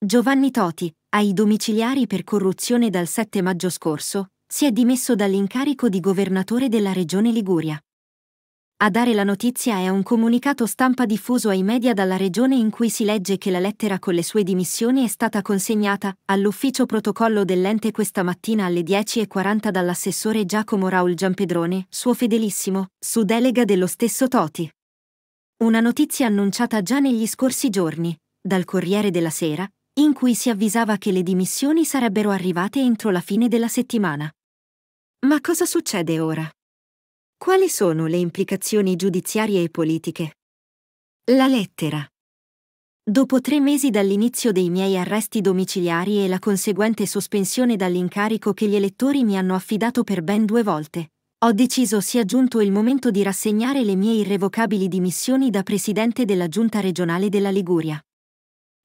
Giovanni Toti, ai domiciliari per corruzione dal 7 maggio scorso, si è dimesso dall'incarico di governatore della regione Liguria. A dare la notizia è un comunicato stampa diffuso ai media dalla regione in cui si legge che la lettera con le sue dimissioni è stata consegnata all'ufficio protocollo dell'ente questa mattina alle 10.40 dall'assessore Giacomo Raul Giampedrone, suo fedelissimo, su delega dello stesso Toti. Una notizia annunciata già negli scorsi giorni, dal Corriere della Sera, in cui si avvisava che le dimissioni sarebbero arrivate entro la fine della settimana. Ma cosa succede ora? Quali sono le implicazioni giudiziarie e politiche? La lettera. Dopo tre mesi dall'inizio dei miei arresti domiciliari e la conseguente sospensione dall'incarico che gli elettori mi hanno affidato per ben due volte, ho deciso sia giunto il momento di rassegnare le mie irrevocabili dimissioni da presidente della giunta regionale della Liguria.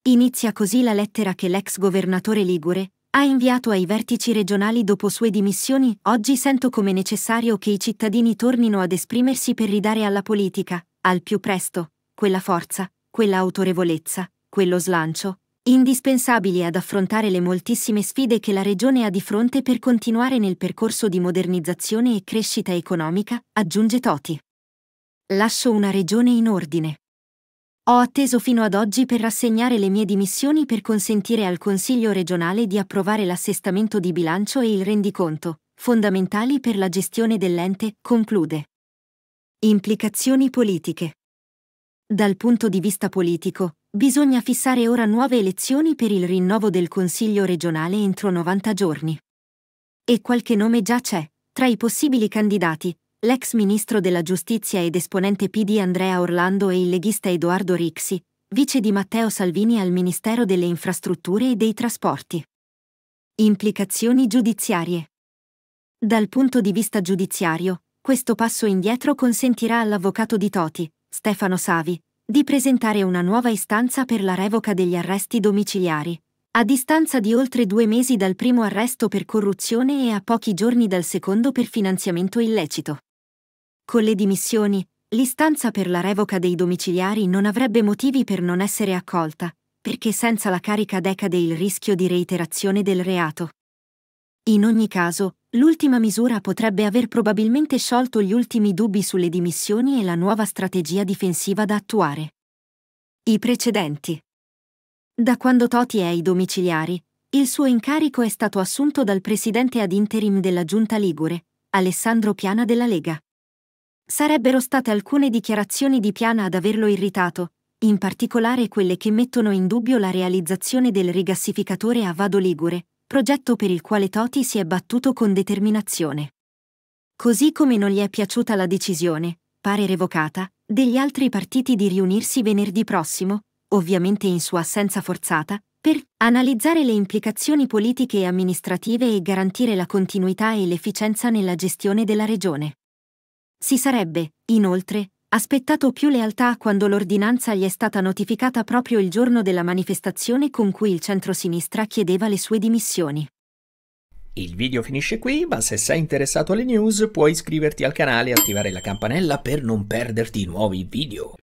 Inizia così la lettera che l'ex governatore Ligure ha inviato ai vertici regionali dopo sue dimissioni. Oggi sento come necessario che i cittadini tornino ad esprimersi per ridare alla politica, al più presto, quella forza, quella autorevolezza, quello slancio, indispensabili ad affrontare le moltissime sfide che la Regione ha di fronte per continuare nel percorso di modernizzazione e crescita economica, aggiunge Toti. Lascio una Regione in ordine. Ho atteso fino ad oggi per rassegnare le mie dimissioni per consentire al Consiglio regionale di approvare l'assestamento di bilancio e il rendiconto, fondamentali per la gestione dell'ente, conclude. Implicazioni politiche. Dal punto di vista politico, bisogna fissare ora nuove elezioni per il rinnovo del Consiglio regionale entro 90 giorni. E qualche nome già c'è, tra i possibili candidati, l'ex ministro della giustizia ed esponente PD Andrea Orlando e il leghista Edoardo Rixi, vice di Matteo Salvini al Ministero delle Infrastrutture e dei Trasporti. Implicazioni giudiziarie. Dal punto di vista giudiziario, questo passo indietro consentirà all'avvocato di Toti, Stefano Savi, di presentare una nuova istanza per la revoca degli arresti domiciliari, a distanza di oltre due mesi dal primo arresto per corruzione e a pochi giorni dal secondo per finanziamento illecito. Con le dimissioni, l'istanza per la revoca dei domiciliari non avrebbe motivi per non essere accolta, perché senza la carica decade il rischio di reiterazione del reato. In ogni caso, l'ultima misura potrebbe aver probabilmente sciolto gli ultimi dubbi sulle dimissioni e la nuova strategia difensiva da attuare. I precedenti. Da quando Toti è ai domiciliari, il suo incarico è stato assunto dal presidente ad interim della Giunta Ligure, Alessandro Piana della Lega. Sarebbero state alcune dichiarazioni di Piana ad averlo irritato, in particolare quelle che mettono in dubbio la realizzazione del rigassificatore a Vado Ligure, progetto per il quale Toti si è battuto con determinazione. Così come non gli è piaciuta la decisione, pare revocata, degli altri partiti di riunirsi venerdì prossimo, ovviamente in sua assenza forzata, per analizzare le implicazioni politiche e amministrative e garantire la continuità e l'efficienza nella gestione della regione. Si sarebbe, inoltre, aspettato più lealtà quando l'ordinanza gli è stata notificata proprio il giorno della manifestazione con cui il centro-sinistra chiedeva le sue dimissioni. Il video finisce qui, ma se sei interessato alle news puoi iscriverti al canale e attivare la campanella per non perderti nuovi video.